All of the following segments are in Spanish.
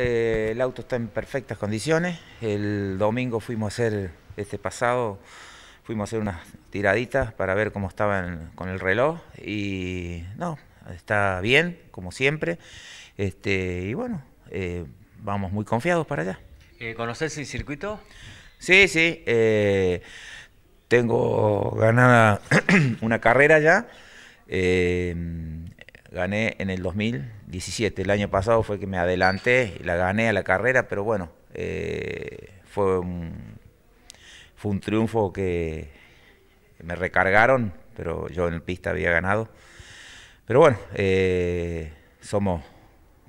Eh, el auto está en perfectas condiciones. El domingo fuimos a hacer, este pasado, fuimos a hacer unas tiraditas para ver cómo estaban con el reloj y no, está bien, como siempre. Este, y bueno, eh, vamos muy confiados para allá. Eh, ¿Conoces el circuito? Sí, sí. tengo ganada una carrera ya gané en el 2017. El año pasado fue que me adelanté y la gané a la carrera, pero bueno, eh, fue, un, fue un triunfo que me recargaron, pero yo en pista había ganado. Pero bueno, eh, somos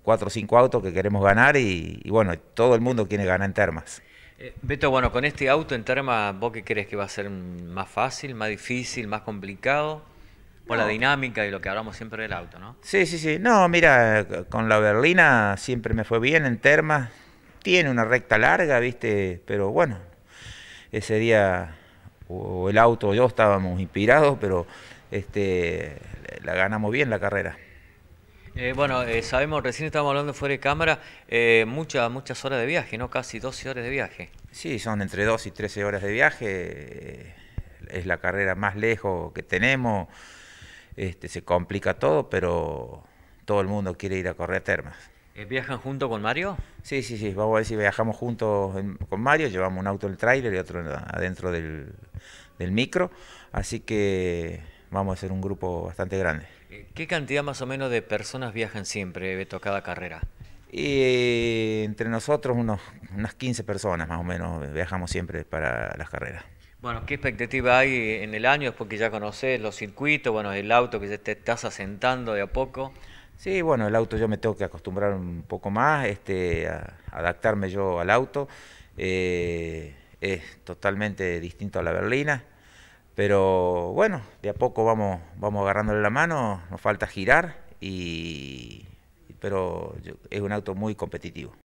cuatro o cinco autos que queremos ganar y, bueno, todo el mundo quiere ganar en termas. Eh, Beto, bueno, con este auto en termas, ¿vos qué crees que va a ser más fácil, más difícil, más complicado? Por la dinámica y lo que hablamos siempre del auto, ¿no? Sí, sí, sí. No, mira, con la berlina siempre me fue bien en termas. Tiene una recta larga, ¿viste? Pero bueno, ese día o el auto o yo estábamos inspirados, pero este, la ganamos bien la carrera. Eh, bueno, eh, sabemos, recién estábamos hablando fuera de cámara, eh, muchas, muchas horas de viaje, ¿no? Casi 12 horas de viaje. Sí, son entre 2 y 13 horas de viaje. Es la carrera más lejos que tenemos. Este, se complica todo, pero todo el mundo quiere ir a correr termas. Eh, ¿Viajan junto con Mario? Sí, sí, sí. Vamos a ver si viajamos juntos con Mario. Llevamos un auto en el trailer y otro adentro del, micro. Así que vamos a ser un grupo bastante grande. Eh, ¿Qué cantidad más o menos de personas viajan siempre, Beto, cada carrera? Y eh, entre nosotros unos, unas 15 personas más o menos viajamos siempre para las carreras. Bueno, ¿qué expectativa hay en el año después que ya conoces los circuitos, bueno, el auto que ya te estás asentando de a poco? Sí, bueno, el auto yo me tengo que acostumbrar un poco más, este, adaptarme yo al auto. Eh, es totalmente distinto a la berlina, pero bueno, de a poco vamos, vamos agarrándole la mano, nos falta girar, y, pero es un auto muy competitivo.